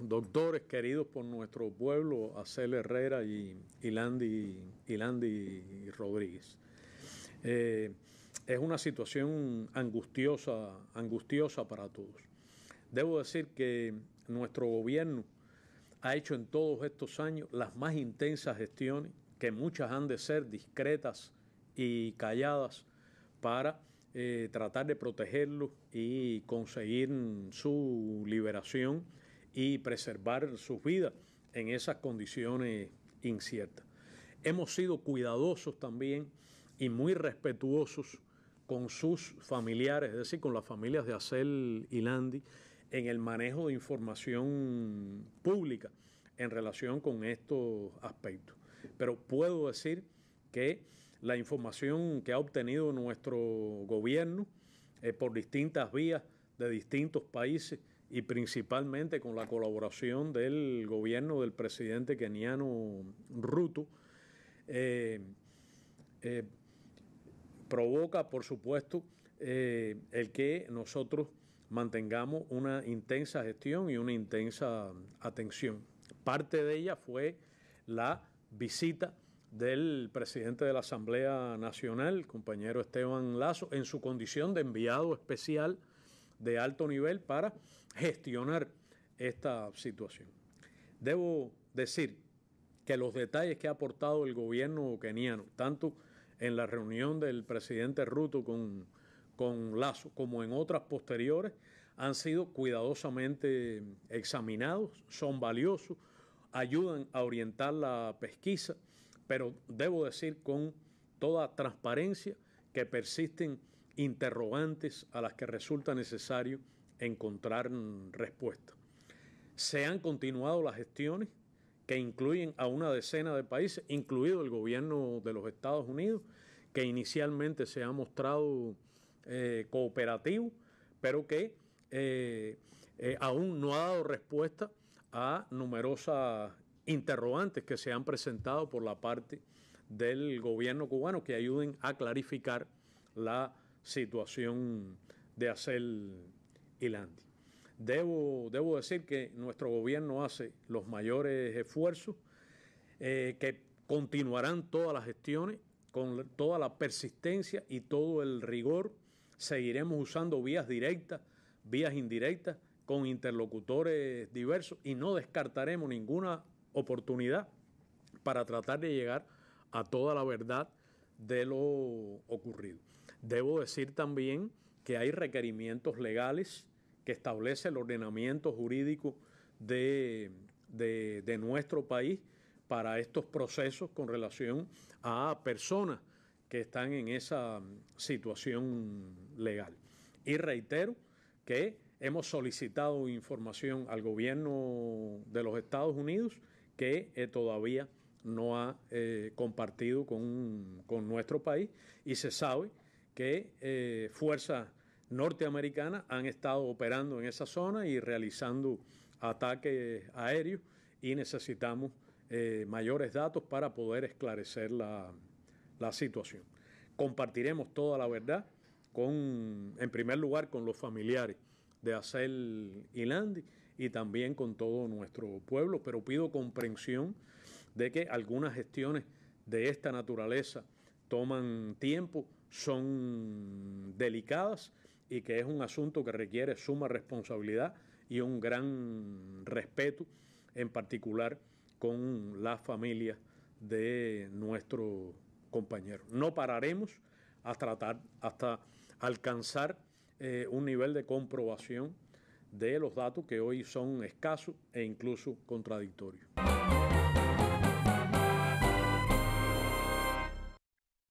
doctores queridos por nuestro pueblo, Acel Herrera y, y, Landy, Rodríguez. Eh, es una situación angustiosa, angustiosa para todos. Debo decir que nuestro gobierno ha hecho en todos estos años las más intensas gestiones, que muchas han de ser discretas y calladas, para eh, tratar de protegerlos y conseguir su liberación y preservar sus vidas en esas condiciones inciertas. Hemos sido cuidadosos también y muy respetuosos con sus familiares, es decir, con las familias de Acel y Landi, en el manejo de información pública en relación con estos aspectos. Pero puedo decir que la información que ha obtenido nuestro gobierno eh, por distintas vías de distintos países y principalmente con la colaboración del gobierno del presidente keniano Ruto, eh, eh, provoca, por supuesto, eh, el que nosotros mantengamos una intensa gestión y una intensa atención. Parte de ella fue la visita del presidente de la Asamblea Nacional, compañero Esteban Lazo, en su condición de enviado especial de alto nivel para gestionar esta situación. Debo decir que los detalles que ha aportado el gobierno keniano, tanto en la reunión del presidente Ruto con, con Lazo como en otras posteriores, han sido cuidadosamente examinados, son valiosos, ayudan a orientar la pesquisa, pero debo decir con toda transparencia que persisten interrogantes a las que resulta necesario encontrar respuesta. Se han continuado las gestiones que incluyen a una decena de países, incluido el gobierno de los Estados Unidos, que inicialmente se ha mostrado eh, cooperativo, pero que eh, eh, aún no ha dado respuesta a numerosas interrogantes que se han presentado por la parte del gobierno cubano que ayuden a clarificar la situación de hacer Ilandi. Debo, debo decir que nuestro gobierno hace los mayores esfuerzos, eh, que continuarán todas las gestiones con toda la persistencia y todo el rigor. Seguiremos usando vías directas, vías indirectas, con interlocutores diversos y no descartaremos ninguna oportunidad para tratar de llegar a toda la verdad de lo ocurrido. Debo decir también que hay requerimientos legales que establece el ordenamiento jurídico de, nuestro país para estos procesos con relación a personas que están en esa situación legal. Y reitero que hemos solicitado información al gobierno de los Estados Unidos que eh, todavía no ha eh, compartido con, nuestro país y se sabe que eh, fuerzas norteamericanas han estado operando en esa zona y realizando ataques aéreos y necesitamos eh, mayores datos para poder esclarecer la, situación. Compartiremos toda la verdad con, en primer lugar, con los familiares de Acel Ilandi y también con todo nuestro pueblo, pero pido comprensión de que algunas gestiones de esta naturaleza toman tiempo, son delicadas y que es un asunto que requiere suma responsabilidad y un gran respeto, en particular con las familias de nuestro compañero. No pararemos a tratar hasta alcanzar eh, un nivel de comprobación de los datos que hoy son escasos e incluso contradictorios.